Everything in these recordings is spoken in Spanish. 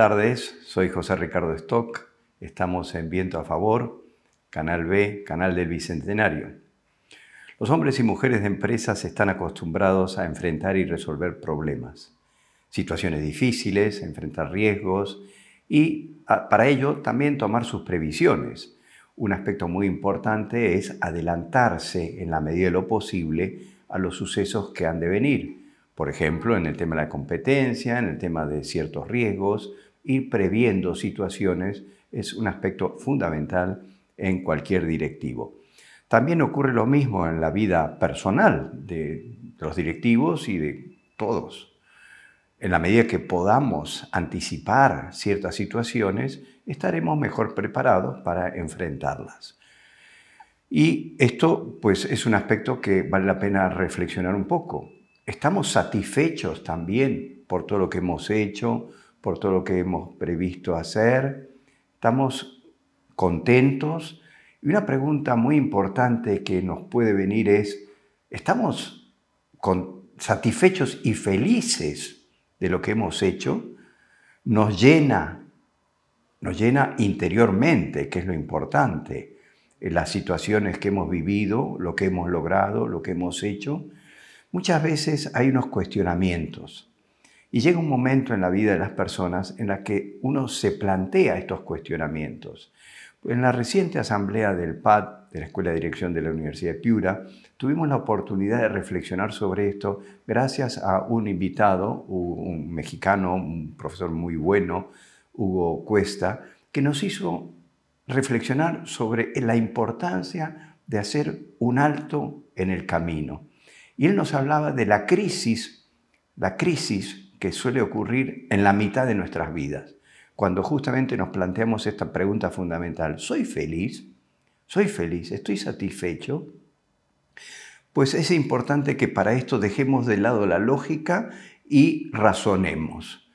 tardes, soy José Ricardo Stock, estamos en Viento a Favor, Canal B, Canal del Bicentenario. Los hombres y mujeres de empresas están acostumbrados a enfrentar y resolver problemas, situaciones difíciles, enfrentar riesgos y ah, para ello también tomar sus previsiones. Un aspecto muy importante es adelantarse en la medida de lo posible a los sucesos que han de venir. Por ejemplo, en el tema de la competencia, en el tema de ciertos riesgos, ir previendo situaciones es un aspecto fundamental en cualquier directivo. También ocurre lo mismo en la vida personal de los directivos y de todos. En la medida que podamos anticipar ciertas situaciones, estaremos mejor preparados para enfrentarlas. Y esto pues es un aspecto que vale la pena reflexionar un poco. ¿Estamos satisfechos también por todo lo que hemos hecho, por todo lo que hemos previsto hacer. Estamos contentos. Y una pregunta muy importante que nos puede venir es, ¿estamos satisfechos y felices de lo que hemos hecho? Nos llena, nos llena interiormente, que es lo importante, eh, las situaciones que hemos vivido, lo que hemos logrado, lo que hemos hecho. Muchas veces hay unos cuestionamientos y llega un momento en la vida de las personas en la que uno se plantea estos cuestionamientos. En la reciente asamblea del PAD, de la Escuela de Dirección de la Universidad de Piura, tuvimos la oportunidad de reflexionar sobre esto gracias a un invitado, un mexicano, un profesor muy bueno, Hugo Cuesta, que nos hizo reflexionar sobre la importancia de hacer un alto en el camino. Y él nos hablaba de la crisis, la crisis que suele ocurrir en la mitad de nuestras vidas, cuando justamente nos planteamos esta pregunta fundamental, ¿soy feliz? ¿Soy feliz? ¿Estoy satisfecho? Pues es importante que para esto dejemos de lado la lógica y razonemos.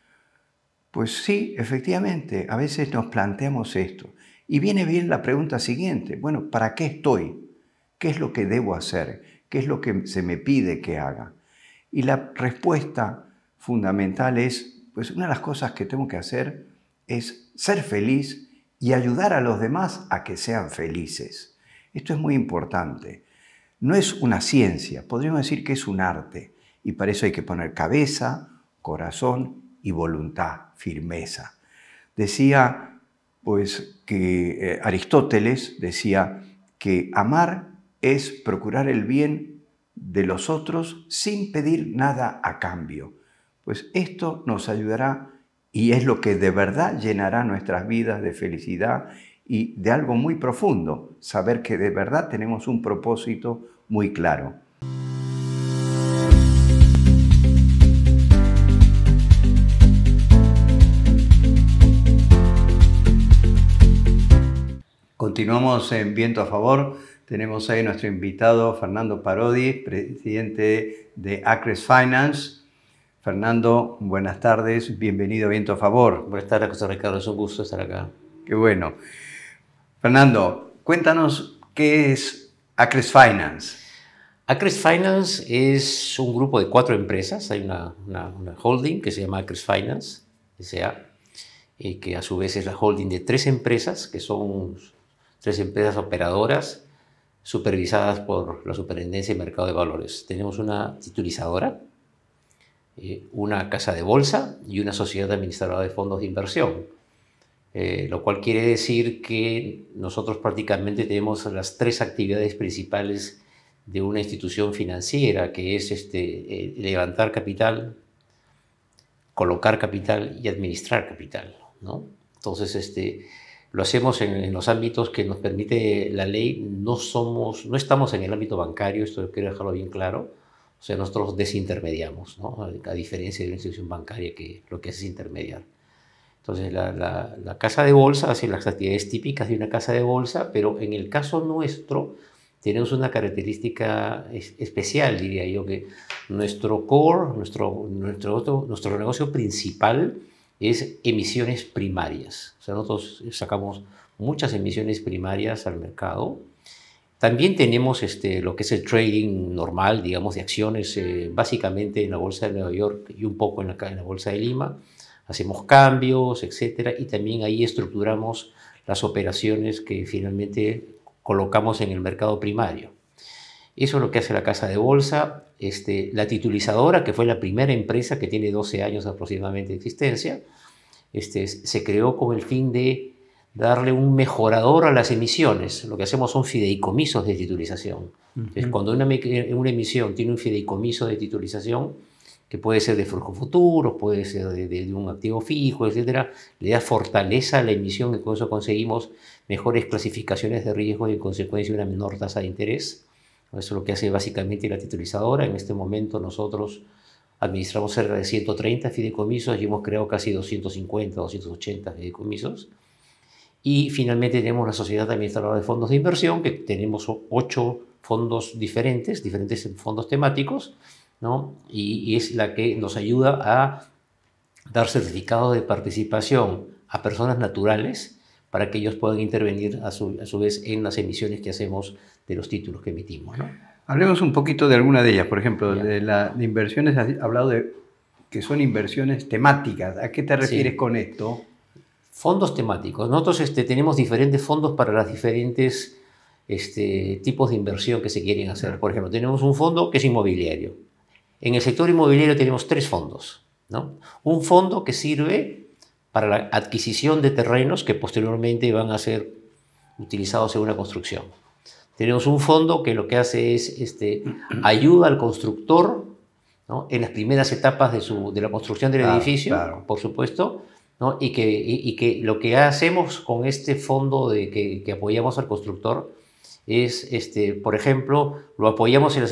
Pues sí, efectivamente, a veces nos planteamos esto. Y viene bien la pregunta siguiente, bueno, ¿para qué estoy? ¿Qué es lo que debo hacer? ¿Qué es lo que se me pide que haga? Y la respuesta fundamental es, pues una de las cosas que tengo que hacer es ser feliz y ayudar a los demás a que sean felices. Esto es muy importante. No es una ciencia, podríamos decir que es un arte. Y para eso hay que poner cabeza, corazón y voluntad, firmeza. Decía, pues, que eh, Aristóteles decía que amar es procurar el bien de los otros sin pedir nada a cambio. Pues esto nos ayudará y es lo que de verdad llenará nuestras vidas de felicidad y de algo muy profundo, saber que de verdad tenemos un propósito muy claro. Continuamos en Viento a Favor. Tenemos ahí nuestro invitado Fernando Parodi, presidente de Acres Finance. Fernando, buenas tardes, bienvenido a Viento a Favor. Buenas tardes, José Ricardo, es un gusto estar acá. Qué bueno. Fernando, cuéntanos qué es Acres Finance. Acres Finance es un grupo de cuatro empresas, hay una, holding que se llama Acres Finance, S.A., y que a su vez es la holding de tres empresas, que son tres empresas operadoras supervisadas por la Superintendencia de Mercado de Valores. Tenemos una titulizadora, eh, una casa de bolsa y una sociedad administradora de fondos de inversión, eh, lo cual quiere decir que nosotros prácticamente tenemos las tres actividades principales de una institución financiera, que es este, eh, levantar capital, colocar capital y administrar capital. ¿no? Entonces, este, lo hacemos en, los ámbitos que nos permite la ley. No somos, no estamos en el ámbito bancario, esto quiero dejarlo bien claro. O sea, nosotros desintermediamos, ¿no? a, diferencia de una institución bancaria que lo que hace es intermediar. Entonces, la, casa de bolsa hace las actividades típicas de una casa de bolsa, pero en el caso nuestro tenemos una característica especial, diría yo, que nuestro core, nuestro, nuestro, otro, nuestro negocio principal es emisiones primarias. O sea, nosotros sacamos muchas emisiones primarias al mercado, también tenemos este, lo que es el trading normal, digamos, de acciones, eh, básicamente en la Bolsa de Nueva York y un poco en la, Bolsa de Lima. Hacemos cambios, etcétera, y también ahí estructuramos las operaciones que finalmente colocamos en el mercado primario. Eso es lo que hace la casa de bolsa. Este, la titulizadora, que fue la primera empresa que tiene 12 años aproximadamente de existencia, este, se creó con el fin de darle un mejorador a las emisiones. Lo que hacemos son fideicomisos de titulización. Entonces, cuando eh, una, emisión tiene un fideicomiso de titulización, que puede ser de flujo futuro, puede ser de, un activo fijo, etc., le da fortaleza a la emisión y con eso conseguimos mejores clasificaciones de riesgo y en consecuencia una menor tasa de interés. Eso es lo que hace básicamente la titulizadora. En este momento nosotros administramos cerca de 130 fideicomisos y hemos creado casi 250, 280 fideicomisos y finalmente tenemos la Sociedad Administradora de Fondos de Inversión, que tenemos ocho fondos diferentes, diferentes fondos temáticos, ¿no? y, es la que nos ayuda a dar certificados de participación a personas naturales para que ellos puedan intervenir a su, a su vez en las emisiones que hacemos de los títulos que emitimos. Hablemos un poquito de alguna de ellas, por ejemplo, de, la, inversiones, has hablado de que son inversiones temáticas. ¿A qué te refieres con esto? Fondos temáticos. Nosotros este, tenemos diferentes fondos para los diferentes este, tipos de inversión que se quieren hacer. Por ejemplo, tenemos un fondo que es inmobiliario. En el sector inmobiliario tenemos tres fondos. ¿no? Un fondo que sirve para la adquisición de terrenos que posteriormente van a ser utilizados en una construcción. Tenemos un fondo que lo que hace es este, ayuda al constructor en las primeras etapas de, la construcción del edificio, por supuesto, y, que, y, que lo que hacemos con este fondo de que, apoyamos al constructor es, este, por ejemplo, lo apoyamos en las,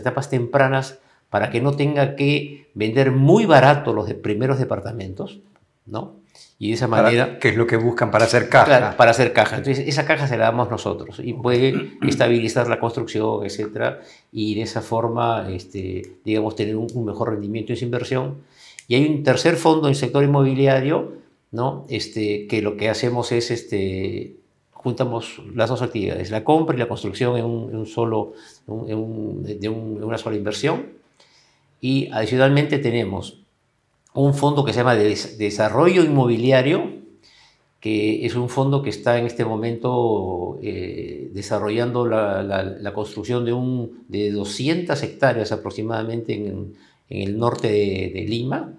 etapas, tempranas para que no tenga que vender muy barato los primeros departamentos, ¿no? Y de esa manera... Que es lo que buscan para hacer caja? para hacer caja. Entonces, esa caja se la damos nosotros y puede estabilizar la construcción, etc. Y de esa forma, este, digamos, tener un, un mejor rendimiento en su inversión y hay un tercer fondo en el sector inmobiliario, ¿no? Este, que lo que hacemos es, este, juntamos las dos actividades, la compra y la construcción en, un, solo, en un, de una sola inversión. Y adicionalmente tenemos un fondo que se llama de Desarrollo Inmobiliario, que es un fondo que está en este momento eh, desarrollando la, la, construcción de, un, de 200 hectáreas aproximadamente en, en el norte de, Lima,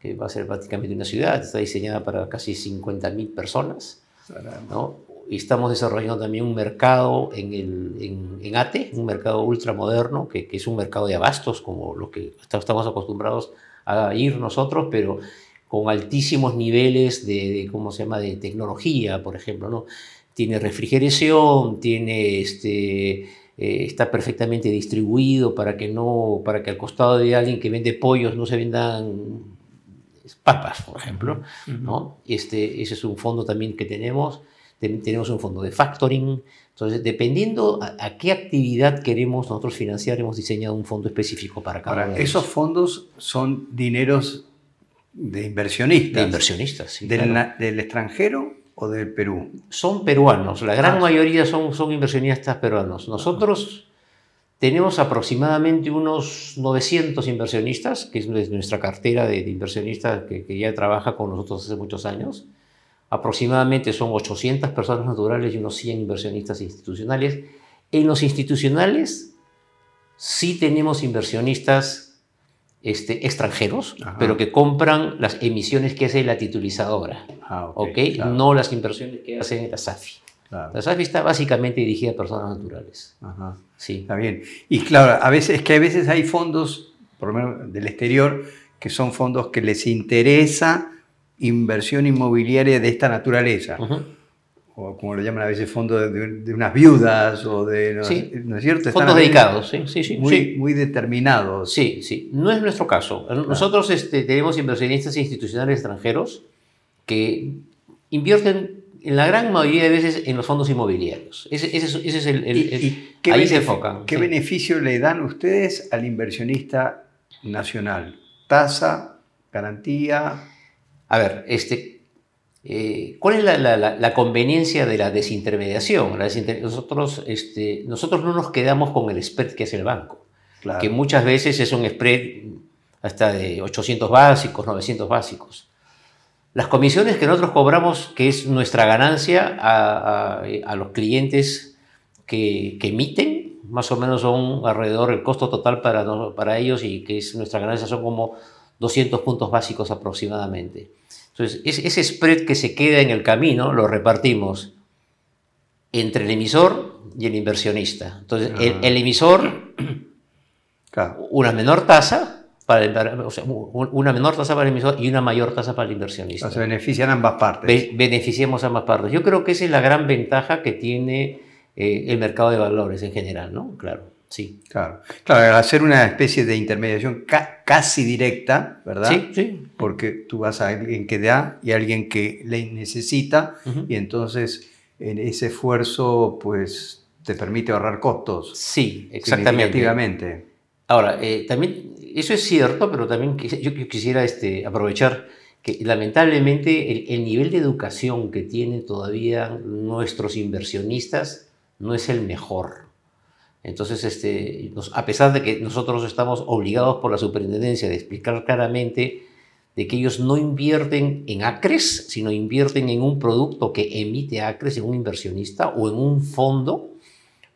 que va a ser prácticamente una ciudad, está diseñada para casi 50.000 personas. Y estamos desarrollando también un mercado en, el, en, ATE, un mercado ultramoderno, que, que es un mercado de abastos, como lo que estamos acostumbrados a ir nosotros, pero con altísimos niveles de, ¿cómo se llama?, de tecnología, por ejemplo, ¿no? Tiene refrigeración, tiene este, eh, está perfectamente distribuido para que, no, para que al costado de alguien que vende pollos no se vendan papas, por ejemplo. ¿no? este, ese es un fondo también que tenemos. Tenemos un fondo de factoring. Entonces, dependiendo a, qué actividad queremos nosotros financiar, hemos diseñado un fondo específico para cada ¿Esos fondos son dineros de inversionistas? De inversionistas, sí. Del, ¿Del extranjero o del Perú? Son peruanos, la gran ah, mayoría son, son inversionistas peruanos. Nosotros tenemos aproximadamente unos 900 inversionistas, que es nuestra cartera de, inversionistas que, que, ya trabaja con nosotros hace muchos años. Aproximadamente son 800 personas naturales y unos 100 inversionistas institucionales. En los institucionales sí tenemos inversionistas este, extranjeros, pero que compran las emisiones que hace la titulizadora, ah, no las inversiones que hace la SAFI. está básicamente dirigida a personas naturales. Sí. Está bien. Y claro, a veces, que a veces hay fondos, por lo menos del exterior, que son fondos que les interesa inversión inmobiliaria de esta naturaleza o como lo llaman a veces, fondos de, unas viudas o de... ¿no, es cierto? Están dedicados, sí, sí, sí. Muy, muy determinados. Sí, sí. No es nuestro caso. Nosotros este, tenemos inversionistas institucionales extranjeros que invierten en la gran mayoría de veces en los fondos inmobiliarios. Ese, es el... ahí se enfoca. ¿Qué beneficio le dan ustedes al inversionista nacional? ¿Tasa? ¿Garantía? A ver, este, eh, ¿Cuál es la, conveniencia de la desintermediación? Este, nosotros, no nos quedamos con el spread que hace el banco, que muchas veces es un spread hasta de 800 básicos, 900 básicos. Las comisiones que nosotros cobramos, que es nuestra ganancia a, los clientes que, emiten, más o menos son alrededor el costo total para, para ellos y que es nuestra ganancia son como 200 puntos básicos aproximadamente. Entonces, ese spread que se queda en el camino lo repartimos entre el emisor y el inversionista. Entonces, el, ah. emisor, una menor tasa, para, menor tasa para el emisor y una mayor tasa para el inversionista. O se benefician ambas partes. beneficiamos ambas partes. Yo creo que esa es la gran ventaja que tiene eh, el mercado de valores en general, ¿no? Claro. Sí. Claro. Claro, hacer una especie de intermediación casi directa, ¿verdad? Sí, sí. Porque tú vas a alguien que da y a alguien que le necesita, y entonces en ese esfuerzo, pues te permite ahorrar costos. Sí, exactamente. Ahora, eh, también, eso es cierto, pero también yo, quisiera este, aprovechar que lamentablemente el nivel de educación que tienen todavía nuestros inversionistas no es el mejor. Entonces, este, a pesar de que nosotros estamos obligados por la superintendencia de explicar claramente de que ellos no invierten en acres, sino invierten en un producto que emite acres, en un inversionista o en un fondo,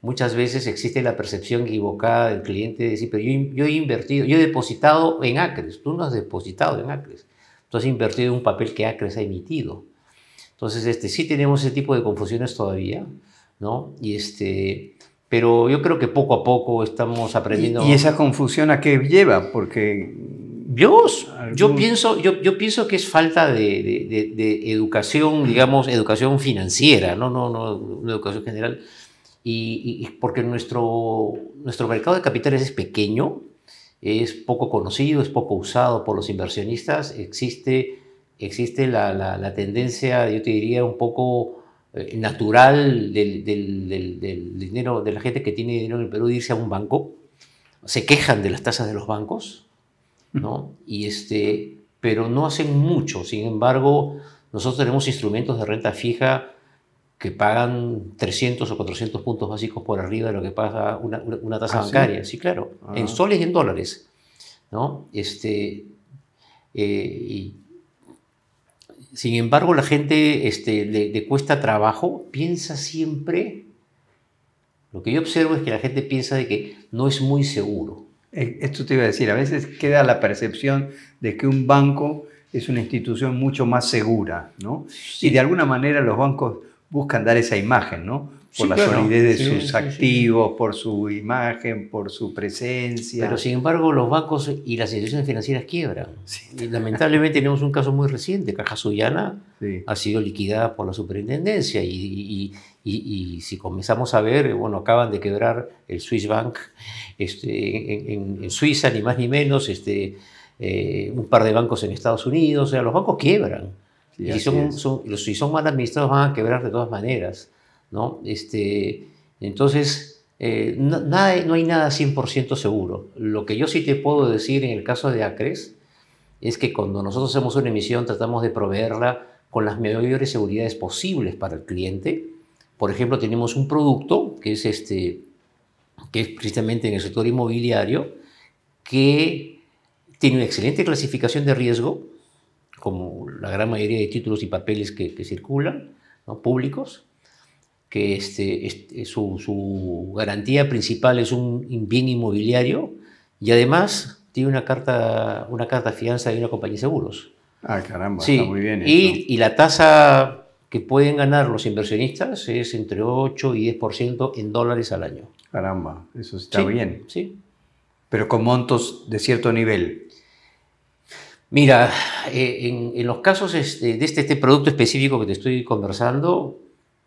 muchas veces existe la percepción equivocada del cliente de decir, pero yo, yo, he invertido, yo he depositado en acres, tú no has depositado en acres, tú has invertido en un papel que acres ha emitido. Entonces, este, sí tenemos ese tipo de confusiones todavía, ¿no? Y este, pero yo creo que poco a poco estamos aprendiendo. ¿Y, esa confusión a qué lleva? Porque... Dios, yo, pienso, yo, pienso que es falta de, educación, digamos, educación financiera, no, no, no, educación general. Y, porque nuestro, nuestro mercado de capitales es pequeño, es poco conocido, es poco usado por los inversionistas, existe, existe la, la, la tendencia, yo te diría, un poco eh, natural del, dinero, de la gente que tiene dinero en Perú de irse a un banco. Se quejan de las tasas de los bancos, ¿no? Y este, pero no hacen mucho. Sin embargo, nosotros tenemos instrumentos de renta fija que pagan 300 o 400 puntos básicos por arriba de lo que paga una, tasa ah, bancaria. ¿sí? claro, ah. en soles y en dólares. ¿no? Este, eh, y sin embargo, la gente de este, cuesta trabajo, piensa siempre, lo que yo observo es que la gente piensa de que no es muy seguro. Eh, esto te iba a decir, a veces queda la percepción de que un banco es una institución mucho más segura, ¿no? Y de alguna manera los bancos buscan dar esa imagen, ¿no? por la solidez de sus activos, por su imagen, por su presencia. Pero sin embargo, los bancos y las instituciones financieras quiebran. lamentablemente tenemos un caso muy reciente. Caja Sullana ha sido liquidada por la superintendencia y, y, y, si comenzamos a ver, bueno, acaban de quebrar el Swiss Bank este, en, Suiza, ni más ni menos, este, eh, un par de bancos en Estados Unidos. O sea, los bancos quiebran. y son, son, si son mal administrados van a quebrar de todas maneras. Este, entonces, eh, no, nada, hay nada 100% seguro. Lo que yo sí te puedo decir en el caso de ACRES es que cuando nosotros hacemos una emisión tratamos de proveerla con las mayores seguridades posibles para el cliente. Por ejemplo, tenemos un producto que es, este, que es precisamente en el sector inmobiliario que tiene una excelente clasificación de riesgo, como la gran mayoría de títulos y papeles que, que circulan, ¿no? públicos, que este, su, garantía principal es un bien inmobiliario y además tiene una carta, una carta fianza de una compañía de seguros. Ah, caramba, está muy bien. Y, la tasa que pueden ganar los inversionistas es entre 8 y 10% en dólares al año. Caramba, eso está bien. Sí. Pero con montos de cierto nivel. Mira, eh, en, los casos este, de este, este producto específico que te estoy conversando,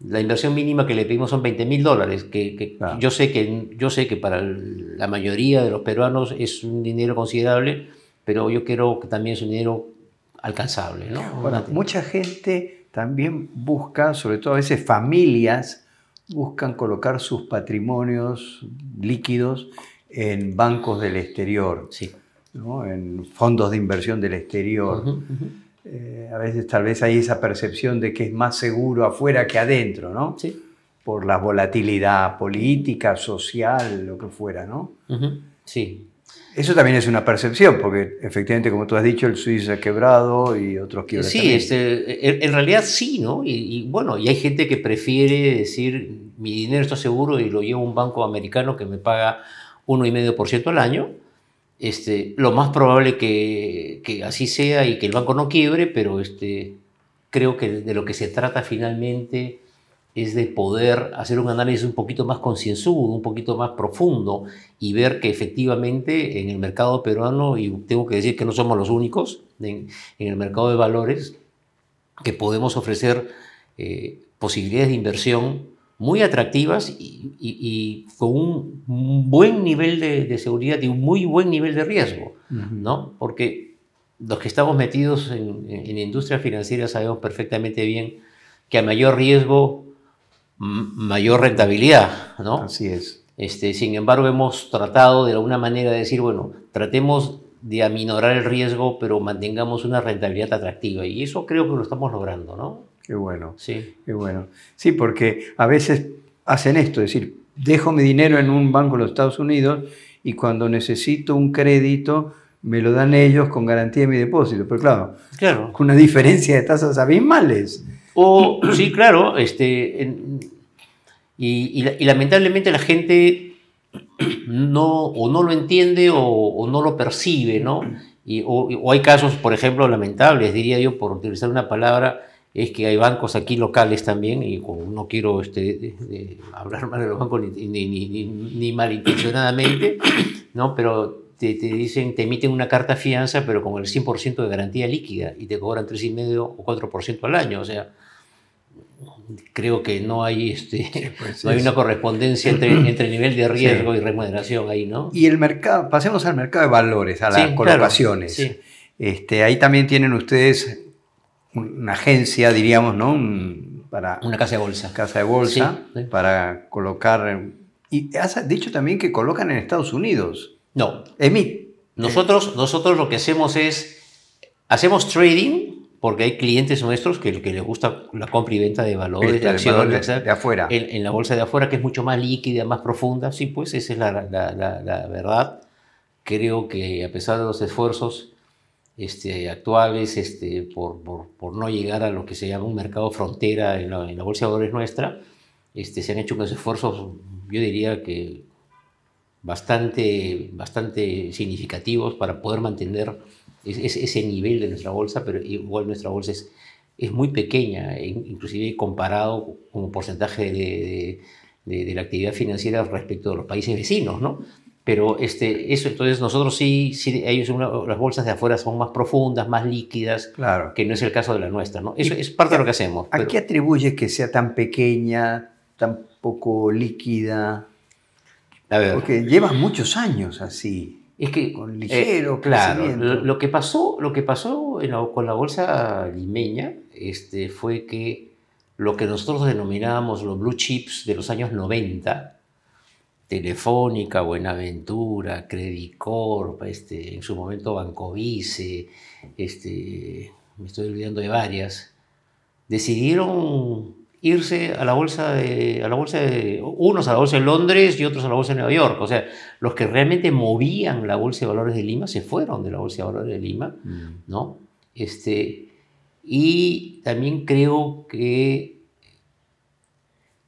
la inversión mínima que le pedimos son 20 mil dólares, que, yo, sé que, yo sé que para la mayoría de los peruanos es un dinero considerable, pero yo quiero que también es un dinero alcanzable. mucha gente también busca, sobre todo a veces familias, buscan colocar sus patrimonios líquidos en bancos del exterior, sí. en fondos de inversión del exterior. Eh, a veces tal vez hay esa percepción de que es más seguro afuera que adentro, ¿no? Sí. Por la volatilidad política, social, lo que fuera, ¿no? Sí. Eso también es una percepción, porque efectivamente, como tú has dicho, el Suiza ha quebrado y otros quieren Sí, este, en realidad sí, ¿no? Y, y, bueno, y hay gente que prefiere decir, mi dinero está seguro y lo llevo a un banco americano que me paga 1,5% al año, este, lo más probable que, así sea y que el banco no quiebre, pero este, creo que de lo que se trata finalmente es de poder hacer un análisis un poquito más concienzudo, un poquito más profundo y ver que efectivamente en el mercado peruano, y tengo que decir que no somos los únicos en, el mercado de valores, que podemos ofrecer eh, posibilidades de inversión muy atractivas y, con un, buen nivel de, seguridad y un muy buen nivel de riesgo, ¿no? Porque los que estamos metidos en, industrias financieras industria financiera sabemos perfectamente bien que a mayor riesgo, mayor rentabilidad, ¿no? Así es. Este, sin embargo, hemos tratado de alguna manera de decir, bueno, tratemos de aminorar el riesgo, pero mantengamos una rentabilidad atractiva. Y eso creo que lo estamos logrando, ¿no? Qué bueno. Sí. Qué bueno. Sí, porque a veces hacen esto, es decir, dejo mi dinero en un banco de los Estados Unidos y cuando necesito un crédito me lo dan ellos con garantía de mi depósito. Pero claro, claro. con una diferencia de tasas abismales. O, sí, claro, este, y, lamentablemente la gente no, o no lo entiende o, no lo percibe, ¿no? Y, o hay casos, por ejemplo, lamentables, diría yo, por utilizar una palabra, es que hay bancos aquí locales también, y no quiero este, hablar mal de los bancos ni, malintencionadamente, ¿no? pero te, dicen, te emiten una carta fianza, pero con el 100% de garantía líquida, y te cobran 3,5 o 4% al año, o sea, creo que no hay, este, pues no hay una correspondencia entre, nivel de riesgo y remuneración ahí, ¿no? Y el mercado, pasemos al mercado de valores, a las colocaciones. Este, ahí también tienen ustedes una agencia, diríamos, ¿no? para, una casa de bolsa. Casa de bolsa, para colocar... Y has dicho también que colocan en Estados Unidos. No. EMIT. Nosotros, nosotros lo que hacemos es, hacemos trading, porque hay clientes nuestros que, que les gusta la compra y venta de valores, de acciones, de, afuera. En, la bolsa de afuera, que es mucho más líquida, más profunda, sí, pues esa es la, la verdad. Creo que a pesar de los esfuerzos, este, actuales este, por, por, no llegar a lo que se llama un mercado frontera en la, bolsa de valores nuestra, este, se han hecho unos esfuerzos, yo diría que bastante, bastante significativos para poder mantener ese nivel de nuestra bolsa, pero igual nuestra bolsa es, es muy pequeña, e inclusive comparado como porcentaje de, de la actividad financiera respecto de los países vecinos, ¿no? Pero este, eso, entonces nosotros sí, sí ellos las bolsas de afuera son más profundas, más líquidas, que no es el caso de la nuestra, ¿no? Eso es parte de lo que hacemos. ¿A qué atribuye que sea tan pequeña, tan poco líquida? Porque llevas muchos años así. Es que, con eh, ligero, claro. Lo, que pasó, lo que pasó con la bolsa limeña este, fue que lo que nosotros denominábamos los blue chips de los años 90, Telefónica, Buenaventura, Credit Corp, este, en su momento Bancovice, este, me estoy olvidando de varias, decidieron irse a la bolsa de, la bolsa de, unos a la bolsa de Londres y otros a la bolsa de Nueva York. O sea, los que realmente movían la bolsa de valores de Lima se fueron de la bolsa de valores de Lima, mm. ¿no? Este, y también creo que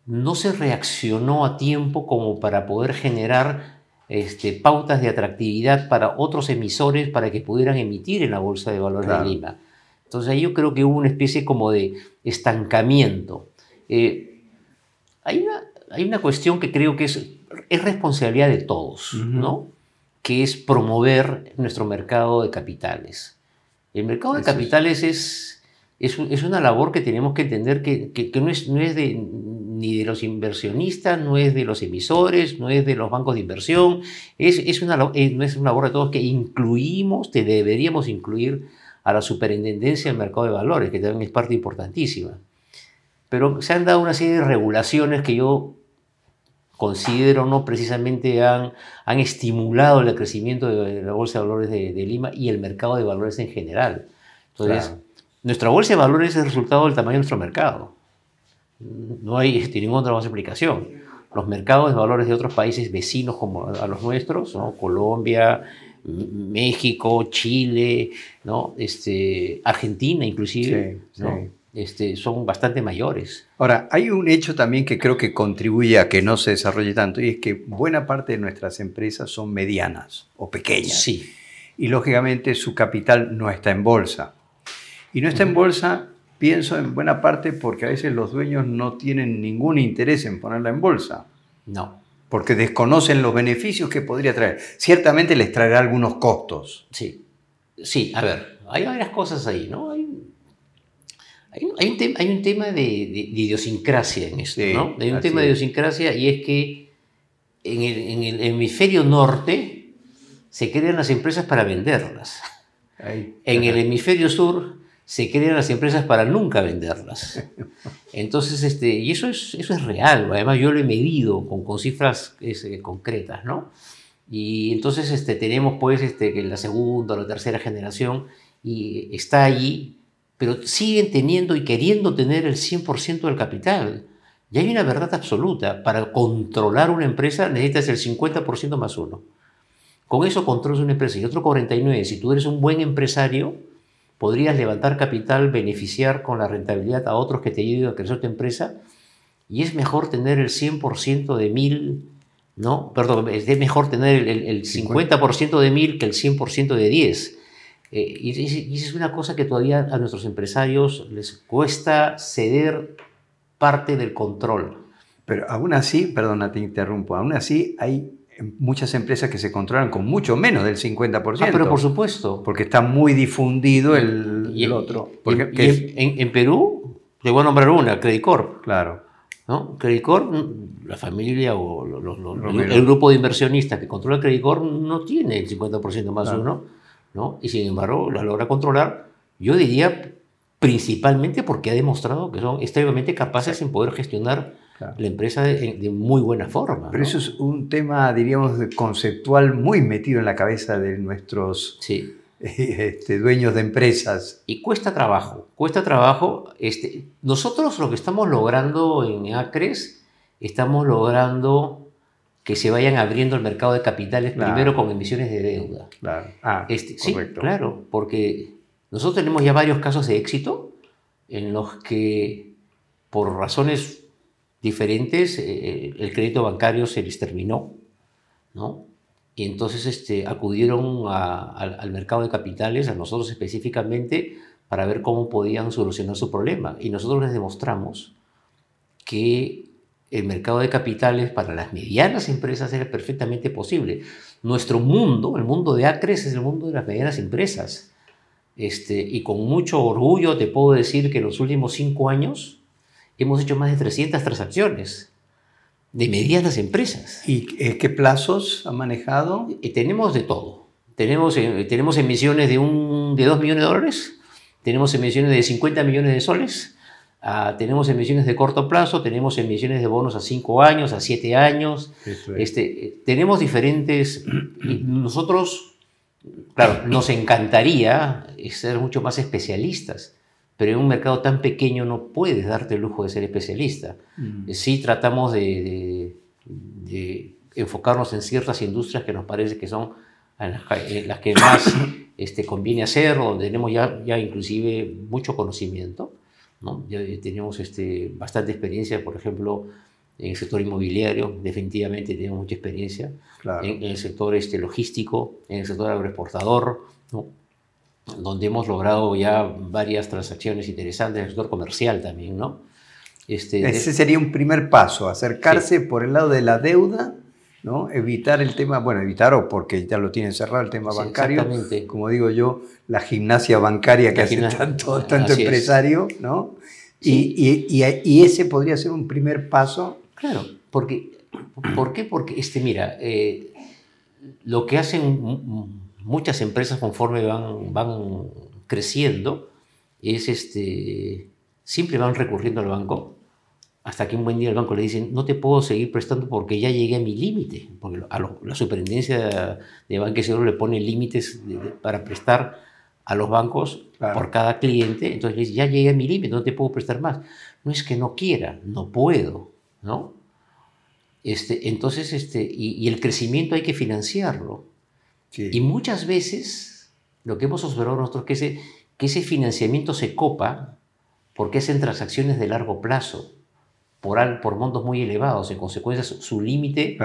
no se reaccionó a tiempo como para poder generar este, pautas de atractividad para otros emisores para que pudieran emitir en la Bolsa de Valores de Lima. Entonces ahí yo creo que hubo una especie como de estancamiento. Eh, hay, una, hay, una, cuestión que creo que es, es responsabilidad de todos, ¿no? que es promover nuestro mercado de capitales. El mercado de capitales es. Es, es, una labor que tenemos que entender que, que, que no, es, no es de, ni de los inversionistas, no es de los emisores, no es de los bancos de inversión, es, es una, eh, no es una labor de todos que incluimos, que deberíamos incluir a la superintendencia del mercado de valores, que también es parte importantísima. Pero se han dado una serie de regulaciones que yo considero no precisamente han, han estimulado el crecimiento de la Bolsa de Valores de, Lima y el mercado de valores en general. Entonces, nuestra Bolsa de Valores es el resultado del tamaño de nuestro mercado. No hay ninguna otra explicación. Los mercados de valores de otros países vecinos como a los nuestros, Colombia, México, Chile, ¿no? este, Argentina inclusive, este, son bastante mayores. Ahora, hay un hecho también que creo que contribuye a que no se desarrolle tanto y es que buena parte de nuestras empresas son medianas o pequeñas. Sí. Y lógicamente su capital no está en bolsa. Y no está en bolsa Pienso en buena parte porque a veces los dueños no tienen ningún interés en ponerla en bolsa. No. Porque desconocen los beneficios que podría traer. Ciertamente les traerá algunos costos. Sí. Sí, a ver, hay varias cosas ahí, ¿no? Hay, un, tema de, idiosincrasia en esto, ¿no? Hay un tema de idiosincrasia y es que en el, hemisferio norte se crean las empresas para venderlas. en el hemisferio sur se crean las empresas para nunca venderlas. Entonces, este, y eso es, eso es real, además yo lo he medido con, con cifras este, concretas, ¿no? Y entonces este, tenemos pues este, que la segunda o la tercera generación y está allí, pero siguen teniendo y queriendo tener el 100% del capital. Y hay una verdad absoluta, para controlar una empresa necesitas el 50% más uno. Con eso controlas una empresa y otro 49. Si tú eres un buen empresario, podrías levantar capital, beneficiar con la rentabilidad a otros que te ayuden a crecer tu empresa. Y es mejor tener el 100% de mil, ¿no? Perdón, es mejor tener el, 50% de mil que el 100% de 10. Eh, y, y, es una cosa que todavía a nuestros empresarios les cuesta ceder parte del control. Pero aún así, perdona, te interrumpo, aún así hay muchas empresas que se controlan con mucho menos del 50%. Ah, pero por supuesto. Porque está muy difundido el, el otro. Porque, en, Perú, te voy a nombrar una, Credicorp. Claro. ¿no? Credicorp, la familia o el grupo de inversionistas que controla Credicorp no tiene el 50% más uno, ¿no? Y sin embargo, la logra controlar, yo diría, principalmente porque ha demostrado que son extremadamente capaces en poder gestionar la empresa de, muy buena forma. Pero eso es un tema, diríamos, conceptual muy metido en la cabeza de nuestros este, dueños de empresas. Y cuesta trabajo, cuesta trabajo. Este, nosotros lo que estamos logrando en Acres, estamos logrando que se vayan abriendo el mercado de capitales primero con emisiones de deuda. Claro. Ah, este, claro, porque nosotros tenemos ya varios casos de éxito en los que por razones diferentes, eh, eh, el crédito bancario se les terminó, ¿no? Y entonces este, acudieron al mercado de capitales, a nosotros específicamente, para ver cómo podían solucionar su problema. Y nosotros les demostramos que el mercado de capitales para las medianas empresas era perfectamente posible. Nuestro mundo, el mundo de Acres, es el mundo de las medianas empresas. Este, y con mucho orgullo te puedo decir que en los últimos cinco años hemos hecho más de 300 transacciones de medianas empresas. ¿Y eh, qué plazos han manejado? Y eh, tenemos de todo. Tenemos, eh, tenemos emisiones de, un, de 2 millones de dólares, tenemos emisiones de 50 millones de soles, ah, tenemos emisiones de corto plazo, tenemos emisiones de bonos a 5 años, a 7 años. Este, tenemos diferentes... Nosotros, claro, nos encantaría ser mucho más especialistas pero en un mercado tan pequeño no puedes darte el lujo de ser especialista. Mm. Sí tratamos de, enfocarnos en ciertas industrias que nos parece que son eh, las, que más este, conviene hacer, donde tenemos ya, ya inclusive mucho conocimiento. ¿no? Ya tenemos este, bastante experiencia, por ejemplo, en el sector inmobiliario, definitivamente tenemos mucha experiencia, en, el sector este, logístico, en el sector agroexportador, ¿no? donde hemos logrado ya varias transacciones interesantes en el sector comercial también, ¿no? Este, Ese sería un primer paso, acercarse por el lado de la deuda, ¿no? evitar el tema, bueno, evitar o porque ya lo tienen cerrado el tema bancario, como digo yo, la gimnasia bancaria que hace tanto, tanto empresario, ¿no? Y, y, y, ese podría ser un primer paso. Claro, porque, ¿por qué? Porque, este, mira, eh, lo que hacen muchas empresas conforme van, van creciendo, es este, siempre van recurriendo al banco, hasta que un buen día el banco le dicen, no te puedo seguir prestando porque ya llegué a mi límite, porque la superintendencia de Banque Seguro le pone límites para prestar a los bancos por cada cliente, entonces ya llegué a mi límite, no te puedo prestar más. No es que no quiera, no puedo, ¿no? Este, entonces, este, y el crecimiento hay que financiarlo. Y muchas veces lo que hemos observado nosotros es que ese, que ese financiamiento se copa porque es en transacciones de largo plazo, por, al, por montos muy elevados. En consecuencia, su, límite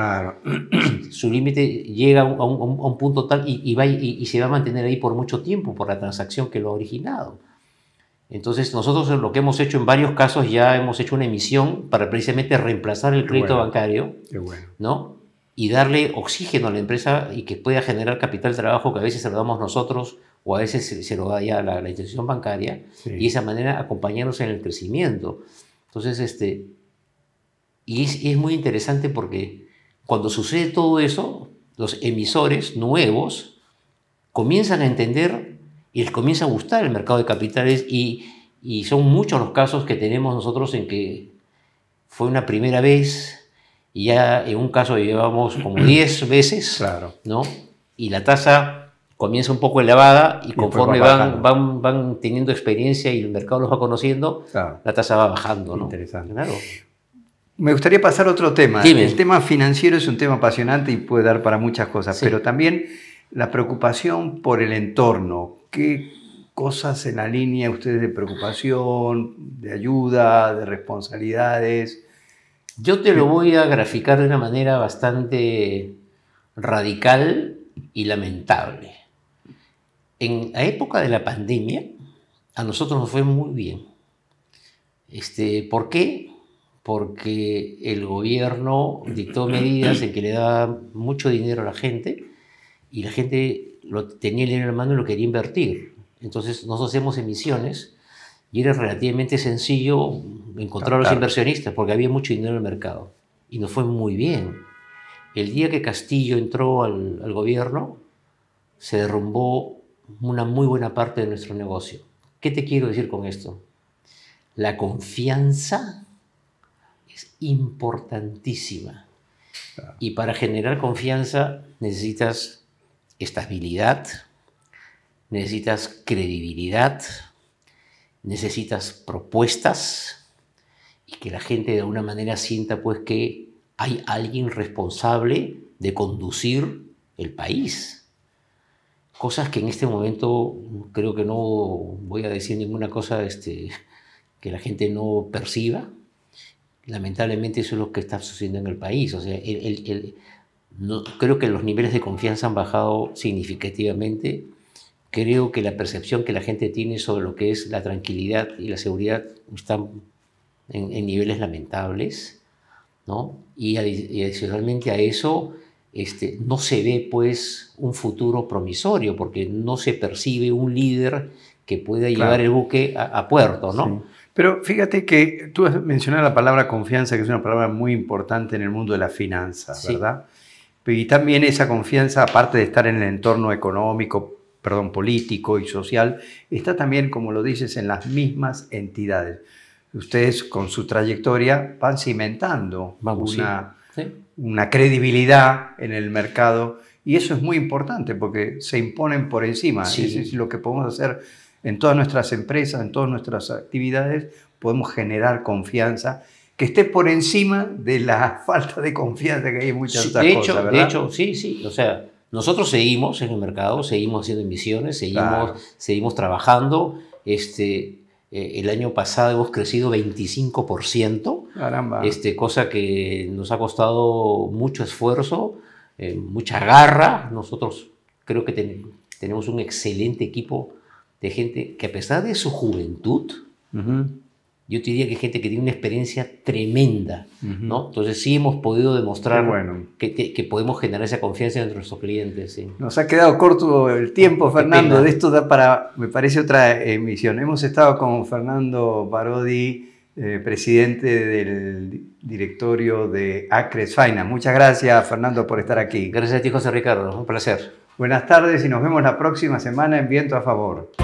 su límite llega a un, punto tal y, y, va, y, se va a mantener ahí por mucho tiempo, por la transacción que lo ha originado. Entonces, nosotros lo que hemos hecho en varios casos ya hemos hecho una emisión para precisamente reemplazar el crédito bancario, bueno. ¿no? y darle oxígeno a la empresa y que pueda generar capital de trabajo que a veces se lo damos nosotros o a veces se, lo da ya la, institución bancaria y de esa manera acompañarnos en el crecimiento. Entonces, este, y es, es, muy interesante porque cuando sucede todo eso, los emisores nuevos comienzan a entender y les comienza a gustar el mercado de capitales y, y son muchos los casos que tenemos nosotros en que fue una primera vez y ya en un caso llevamos como 10 veces, claro. ¿no? Y la tasa comienza un poco elevada y, conforme van, van, van teniendo experiencia y el mercado los va conociendo, la tasa va bajando, ¿no? Interesante. Claro. Me gustaría pasar a otro tema. El tema financiero es un tema apasionante y puede dar para muchas cosas, pero también la preocupación por el entorno. ¿Qué cosas en la línea ustedes de preocupación, de ayuda, de responsabilidades? Yo te lo voy a graficar de una manera bastante radical y lamentable. En la época de la pandemia, a nosotros nos fue muy bien. Este, ¿Por qué? Porque el gobierno dictó medidas en que le daba mucho dinero a la gente y la gente lo, tenía el dinero en la mano y lo quería invertir. Entonces nosotros hacemos emisiones y era relativamente sencillo encontrar a los inversionistas porque había mucho dinero en el mercado. Y nos fue muy bien. El día que Castillo entró al, gobierno, se derrumbó una muy buena parte de nuestro negocio. ¿Qué te quiero decir con esto? La confianza es importantísima. Y para generar confianza necesitas estabilidad, necesitas credibilidad, necesitas propuestas y que la gente de alguna manera sienta pues que hay alguien responsable de conducir el país. Cosas que en este momento creo que no voy a decir ninguna cosa este, que la gente no perciba. Lamentablemente eso es lo que está sucediendo en el país. O sea, el, el, no, creo que los niveles de confianza han bajado significativamente creo que la percepción que la gente tiene sobre lo que es la tranquilidad y la seguridad están en, niveles lamentables, ¿no? Y, adicionalmente a eso, este, no se ve pues un futuro promisorio, porque no se percibe un líder que pueda llevar el buque a, puerto, ¿no? Pero fíjate que tú has la palabra confianza, que es una palabra muy importante en el mundo de las finanzas, ¿verdad? Y también esa confianza, aparte de estar en el entorno económico, perdón, político y social, está también, como lo dices, en las mismas entidades. Ustedes con su trayectoria van cimentando una, credibilidad en el mercado y eso es muy importante porque se imponen por encima. Es Eso es lo que podemos hacer en todas nuestras empresas, en todas nuestras actividades, podemos generar confianza que esté por encima de la falta de confianza que hay en muchas cosas, ¿verdad? De hecho, sí, sí, o sea, nosotros seguimos en el mercado, seguimos haciendo emisiones, seguimos, seguimos trabajando. Este, eh, el año pasado hemos crecido 25%, Este, cosa que nos ha costado mucho esfuerzo, eh, mucha garra. Nosotros creo que tenemos un excelente equipo de gente que a pesar de su juventud, yo te diría que gente que tiene una experiencia tremenda, ¿no? Entonces sí hemos podido demostrar que, podemos generar esa confianza entre nuestros clientes. Nos ha quedado corto el tiempo, Fernando. De esto da para, me parece, otra emisión. Hemos estado con Fernando Barodi, eh, presidente del directorio de Acres Finance. Muchas gracias, Fernando, por estar aquí. Gracias a ti, José Ricardo. Un placer. Buenas tardes y nos vemos la próxima semana en Viento a Favor.